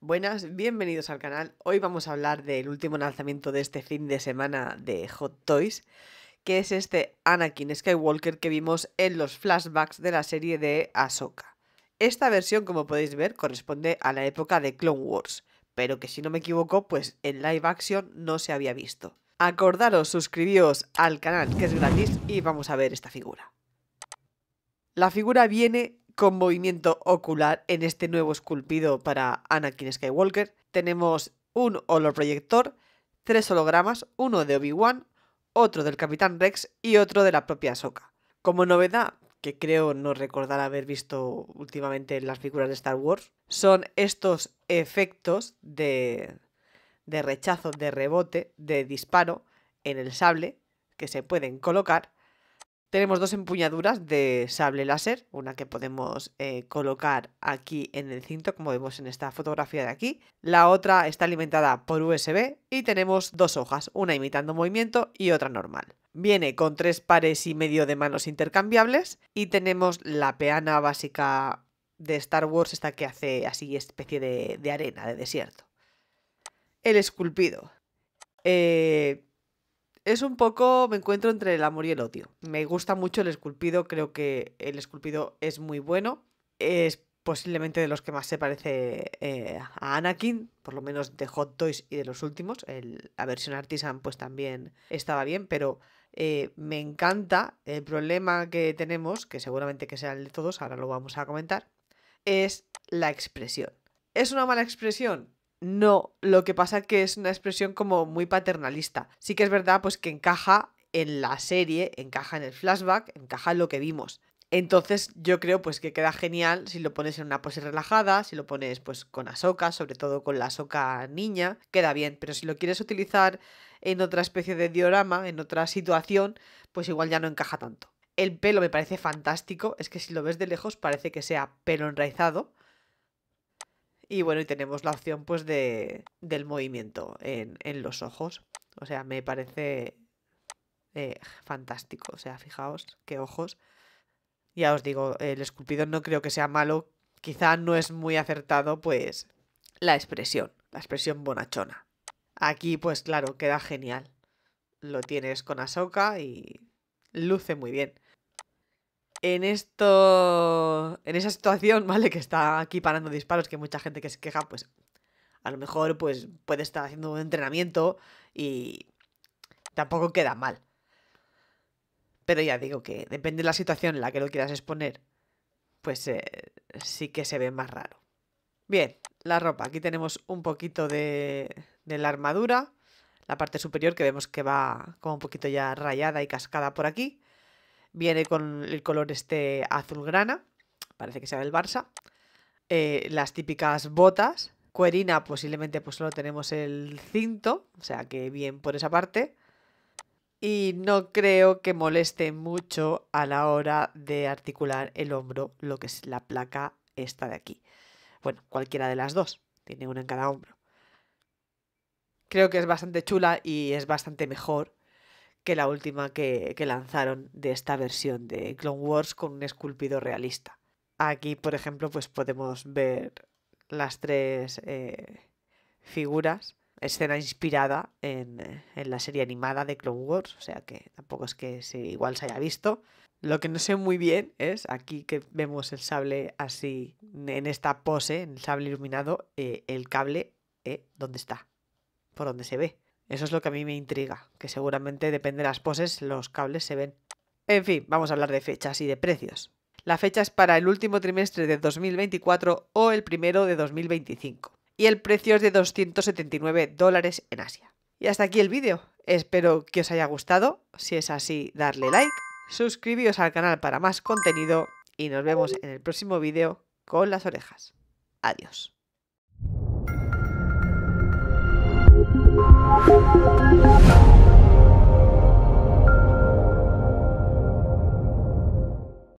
Buenas, bienvenidos al canal. Hoy vamos a hablar del último lanzamiento de este fin de semana de Hot Toys, que es este Anakin Skywalker que vimos en los flashbacks de la serie de Ahsoka. Esta versión, como podéis ver, corresponde a la época de Clone Wars, pero que si no me equivoco, pues en live action no se había visto. Acordaros, suscribíos al canal, que es gratis, y vamos a ver esta figura. La figura viene con movimiento ocular en este nuevo esculpido para Anakin Skywalker. Tenemos un holoproyector, tres hologramas, uno de Obi-Wan, otro del Capitán Rex y otro de la propia Soka. Como novedad, que creo no recordar haber visto últimamente en las figuras de Star Wars, son estos efectos de, de rechazo, de rebote, de disparo en el sable que se pueden colocar tenemos dos empuñaduras de sable láser, una que podemos eh, colocar aquí en el cinto, como vemos en esta fotografía de aquí. La otra está alimentada por USB y tenemos dos hojas, una imitando movimiento y otra normal. Viene con tres pares y medio de manos intercambiables y tenemos la peana básica de Star Wars, esta que hace así especie de, de arena, de desierto. El esculpido. Eh, es un poco, me encuentro entre el amor y el odio. Me gusta mucho el esculpido, creo que el esculpido es muy bueno. Es posiblemente de los que más se parece eh, a Anakin, por lo menos de Hot Toys y de los últimos. la versión Artisan pues también estaba bien, pero eh, me encanta el problema que tenemos, que seguramente que sea el de todos, ahora lo vamos a comentar, es la expresión. ¿Es una mala expresión? No, lo que pasa es que es una expresión como muy paternalista. Sí que es verdad pues que encaja en la serie, encaja en el flashback, encaja en lo que vimos. Entonces yo creo pues que queda genial si lo pones en una pose relajada, si lo pones pues con soca, sobre todo con la soca niña, queda bien, pero si lo quieres utilizar en otra especie de diorama, en otra situación, pues igual ya no encaja tanto. El pelo me parece fantástico, es que si lo ves de lejos parece que sea pelo enraizado, y bueno, y tenemos la opción pues de, del movimiento en, los ojos. O sea, me parece eh, fantástico. O sea, fijaos, qué ojos. Ya os digo, el esculpido no creo que sea malo. Quizá no es muy acertado, pues, la expresión, la expresión bonachona. Aquí, pues claro, queda genial. Lo tienes con Ahsoka y luce muy bien en esto, en esa situación, ¿vale? Que está aquí parando disparos, que mucha gente que se queja, pues a lo mejor pues puede estar haciendo un entrenamiento y tampoco queda mal. Pero ya digo que depende de la situación en la que lo quieras exponer, pues eh, sí que se ve más raro. Bien, la ropa. Aquí tenemos un poquito de, de la armadura, la parte superior que vemos que va como un poquito ya rayada y cascada por aquí. Viene con el color este grana, parece que sea del Barça. Eh, las típicas botas. Cuerina posiblemente pues solo tenemos el cinto, o sea que bien por esa parte. Y no creo que moleste mucho a la hora de articular el hombro, lo que es la placa esta de aquí. Bueno, cualquiera de las dos, tiene una en cada hombro. Creo que es bastante chula y es bastante mejor que la última que, lanzaron de esta versión de Clone Wars con un esculpido realista. Aquí, por ejemplo, pues podemos ver las tres eh, figuras, escena inspirada eh, en, la serie animada de Clone Wars, o sea que tampoco es que se, igual se haya visto. Lo que no sé muy bien es aquí que vemos el sable así, en esta pose, en el sable iluminado, eh, el cable, ¿dónde está? Por dónde se ve. Eso es lo que a mí me intriga, que seguramente depende de las poses, los cables se ven. En fin, vamos a hablar de fechas y de precios. La fecha es para el último trimestre de 2024 o el primero de 2025. Y el precio es de 279 dólares en Asia. Y hasta aquí el vídeo. Espero que os haya gustado. Si es así, darle like, suscribiros al canal para más contenido y nos vemos en el próximo vídeo con las orejas. Adiós.